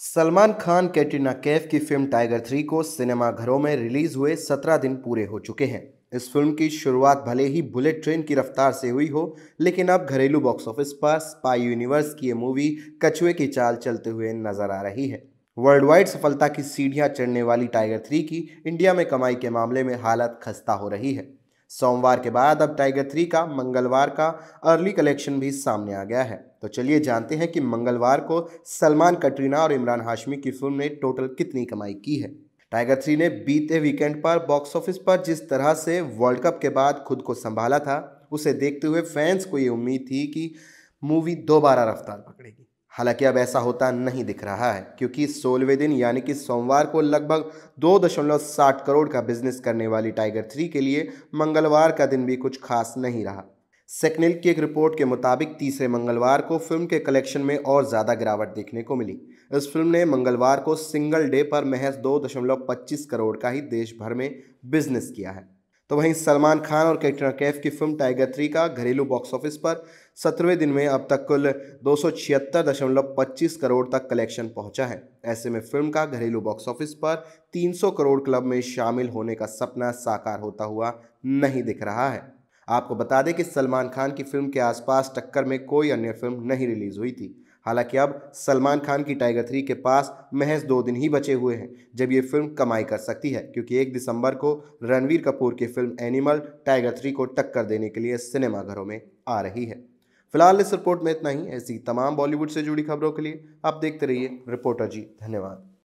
सलमान खान कैटरीना कैफ की film tiger three को सिनेमाघरों में रिलीज हुए सत्रह दिन पूरे हो चुके हैं इस फिल्म की शुरुआत भले ही बुलेट ट्रेन की रफ्तार से हुई हो लेकिन अब घरेलू बॉक्स ऑफिस पर स्पाई यूनिवर्स की ये मूवी कछुए की चाल चलते हुए नजर आ रही है वर्ल्ड वाइड सफलता की सीढ़ियां चढ़ने वाली टाइगर थ्री की इंडिया में कमाई के मामले में हालत खस्ता हो रही है सोमवार के बाद अब टाइगर थ्री का मंगलवार का अर्ली कलेक्शन भी सामने आ गया है तो चलिए जानते हैं कि मंगलवार को सलमान कटरीना और इमरान हाशमी की फिल्म ने टोटल कितनी कमाई की है टाइगर थ्री ने बीते वीकेंड पर बॉक्स ऑफिस पर जिस तरह से वर्ल्ड कप के बाद खुद को संभाला था उसे देखते हुए फैंस को ये उम्मीद थी कि मूवी दोबारा रफ्तार पकड़ेगी हालांकि अब ऐसा होता नहीं दिख रहा है क्योंकि सोलहवें दिन यानी कि सोमवार को लगभग दो दशमलव साठ करोड़ का बिजनेस करने वाली टाइगर थ्री के लिए मंगलवार का दिन भी कुछ खास नहीं रहा सेकनिल की एक रिपोर्ट के मुताबिक तीसरे मंगलवार को फिल्म के कलेक्शन में और ज़्यादा गिरावट देखने को मिली इस फिल्म ने मंगलवार को सिंगल डे पर महज दो दशमलव पच्चीस करोड़ का ही देश भर में बिजनेस किया है तो वहीं सलमान खान और कैटरीना कैफ की फिल्म टाइगर थ्री का घरेलू बॉक्स ऑफिस पर सत्रहवें दिन में अब तक कुल दो करोड़ तक कलेक्शन पहुंचा है ऐसे में फिल्म का घरेलू बॉक्स ऑफिस पर 300 करोड़ क्लब में शामिल होने का सपना साकार होता हुआ नहीं दिख रहा है आपको बता दें कि सलमान खान की फिल्म के आसपास टक्कर में कोई अन्य फिल्म नहीं रिलीज हुई थी हालांकि अब सलमान खान की टाइगर थ्री के पास महज दो दिन ही बचे हुए हैं जब ये फिल्म कमाई कर सकती है क्योंकि एक दिसंबर को रणवीर कपूर की फिल्म एनिमल टाइगर थ्री को टक्कर देने के लिए सिनेमाघरों में आ रही है फिलहाल इस रिपोर्ट में इतना ही ऐसी तमाम बॉलीवुड से जुड़ी खबरों के लिए आप देखते रहिए रिपोर्टर जी धन्यवाद